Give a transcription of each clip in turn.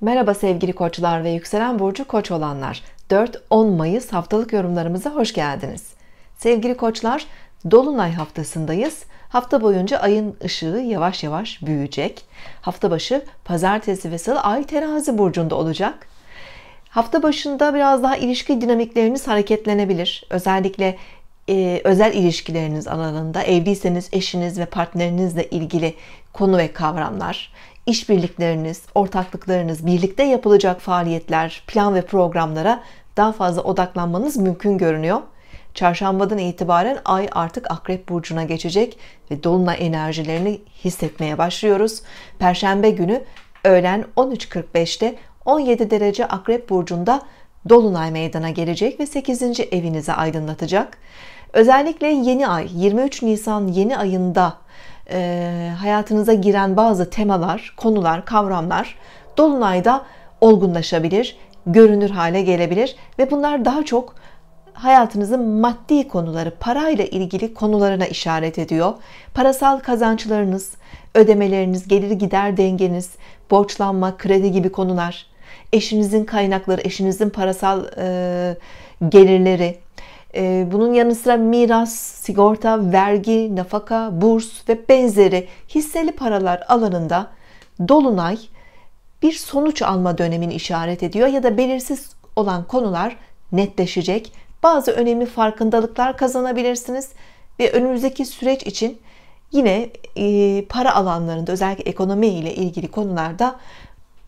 Merhaba sevgili koçlar ve yükselen burcu koç olanlar. 4-10 Mayıs haftalık yorumlarımıza hoş geldiniz. Sevgili koçlar, Dolunay haftasındayız. Hafta boyunca ayın ışığı yavaş yavaş büyüyecek. Hafta başı pazartesi ve salı ay terazi burcunda olacak. Hafta başında biraz daha ilişki dinamikleriniz hareketlenebilir. Özellikle e, özel ilişkileriniz alanında evliyseniz eşiniz ve partnerinizle ilgili konu ve kavramlar işbirlikleriniz, ortaklıklarınız, birlikte yapılacak faaliyetler, plan ve programlara daha fazla odaklanmanız mümkün görünüyor. Çarşambadan itibaren ay artık Akrep burcuna geçecek ve dolunay enerjilerini hissetmeye başlıyoruz. Perşembe günü öğlen 13.45'te 17 derece Akrep burcunda dolunay meydana gelecek ve 8. evinizi aydınlatacak. Özellikle yeni ay 23 Nisan yeni ayında e, hayatınıza giren bazı temalar, konular, kavramlar dolunayda olgunlaşabilir, görünür hale gelebilir ve bunlar daha çok hayatınızın maddi konuları, parayla ilgili konularına işaret ediyor. Parasal kazançlarınız, ödemeleriniz, gelir gider dengeniz, borçlanma, kredi gibi konular, eşinizin kaynakları, eşinizin parasal e, gelirleri, ee, bunun yanı sıra miras, sigorta, vergi, nafaka, burs ve benzeri hisseli paralar alanında dolunay bir sonuç alma dönemini işaret ediyor ya da belirsiz olan konular netleşecek. Bazı önemli farkındalıklar kazanabilirsiniz ve önümüzdeki süreç için yine e, para alanlarında özellikle ekonomi ile ilgili konularda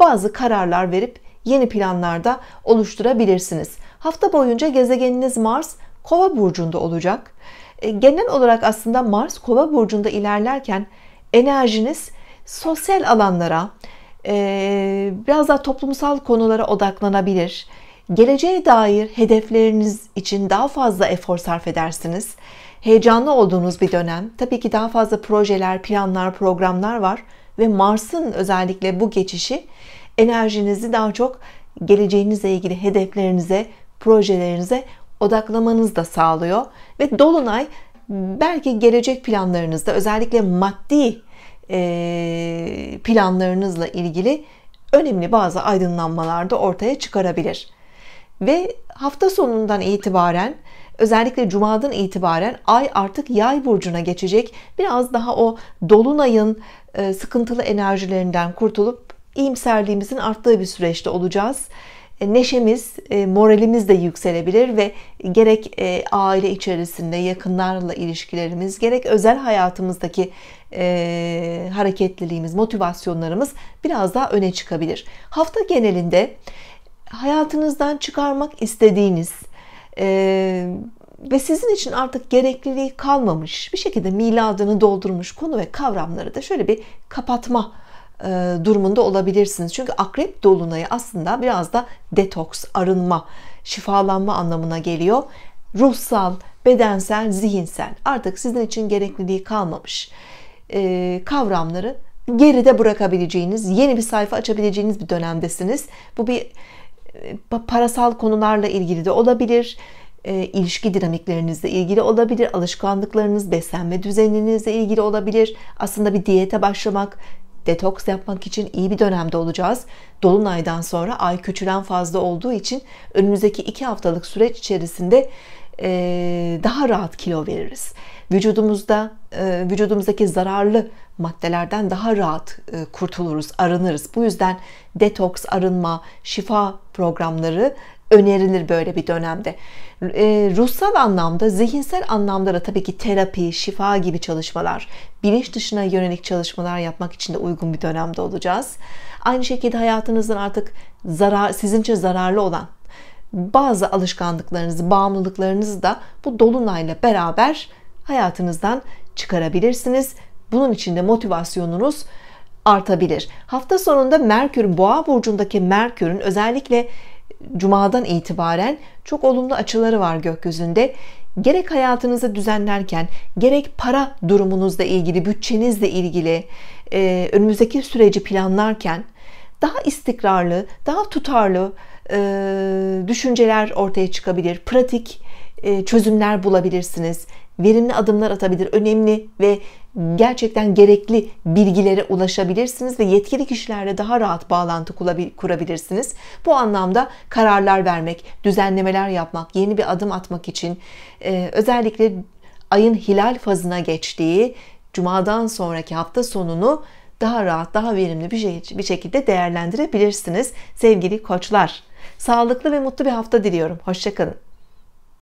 bazı kararlar verip yeni planlarda oluşturabilirsiniz. Hafta boyunca gezegeniniz Mars Kova burcunda olacak. E, genel olarak aslında Mars Kova burcunda ilerlerken enerjiniz sosyal alanlara, e, biraz daha toplumsal konulara odaklanabilir. Geleceğe dair hedefleriniz için daha fazla efor sarf edersiniz. Heyecanlı olduğunuz bir dönem. Tabii ki daha fazla projeler, planlar, programlar var ve Mars'ın özellikle bu geçişi enerjinizi daha çok geleceğinizle ilgili hedeflerinize, projelerinize odaklamanızı da sağlıyor ve dolunay belki gelecek planlarınızda özellikle maddi planlarınızla ilgili önemli bazı aydınlanmalar da ortaya çıkarabilir. Ve hafta sonundan itibaren özellikle cumadan itibaren ay artık yay burcuna geçecek. Biraz daha o dolunayın sıkıntılı enerjilerinden kurtulup iyimserliğimizin arttığı bir süreçte olacağız. E, neşemiz, e, moralimiz de yükselebilir ve gerek e, aile içerisinde yakınlarla ilişkilerimiz, gerek özel hayatımızdaki hareketliliğimiz, motivasyonlarımız biraz daha öne çıkabilir. Hafta genelinde hayatınızdan çıkarmak istediğiniz ve sizin için artık gerekliliği kalmamış bir şekilde miladını doldurmuş konu ve kavramları da şöyle bir kapatma e, durumunda olabilirsiniz. Çünkü akrep dolunayı aslında biraz da detoks, arınma, şifalanma anlamına geliyor. Ruhsal, bedensel, zihinsel artık sizin için gerekliliği kalmamış e, kavramları geride bırakabileceğiniz, yeni bir sayfa açabileceğiniz bir dönemdesiniz. Bu bir e, parasal konularla ilgili de olabilir, e, ilişki dinamiklerinizle ilgili olabilir, alışkanlıklarınız, beslenme düzeninizle ilgili olabilir. Aslında bir diyete başlamak, Detoks yapmak için iyi bir dönemde olacağız. Dolunaydan sonra ay küçülen fazla olduğu için önümüzdeki iki haftalık süreç içerisinde e, daha rahat kilo veririz. Vücudumuzda e, vücudumuzdaki zararlı maddelerden daha rahat e, kurtuluruz, arınırız. Bu yüzden detoks, arınma, şifa programları önerilir böyle bir dönemde. E, ruhsal anlamda, zihinsel anlamda da tabii ki terapi, şifa gibi çalışmalar, bilinç dışına yönelik çalışmalar yapmak için de uygun bir dönemde olacağız. Aynı şekilde hayatınızın artık zarar, için zararlı olan bazı alışkanlıklarınızı, bağımlılıklarınızı da bu dolunayla beraber hayatınızdan çıkarabilirsiniz. Bunun için de motivasyonunuz artabilir. Hafta sonunda Merkür Boğa burcundaki Merkür'ün özellikle Cuma'dan itibaren çok olumlu açıları var gökyüzünde. Gerek hayatınızı düzenlerken, gerek para durumunuzla ilgili, bütçenizle ilgili, e, önümüzdeki süreci planlarken daha istikrarlı, daha tutarlı e, düşünceler ortaya çıkabilir. Pratik e, çözümler bulabilirsiniz verimli adımlar atabilir. Önemli ve gerçekten gerekli bilgilere ulaşabilirsiniz ve yetkili kişilerle daha rahat bağlantı kurabilirsiniz. Bu anlamda kararlar vermek, düzenlemeler yapmak, yeni bir adım atmak için e, özellikle ayın hilal fazına geçtiği cumadan sonraki hafta sonunu daha rahat, daha verimli bir, şey, bir şekilde değerlendirebilirsiniz sevgili koçlar. Sağlıklı ve mutlu bir hafta diliyorum. Hoşçakalın.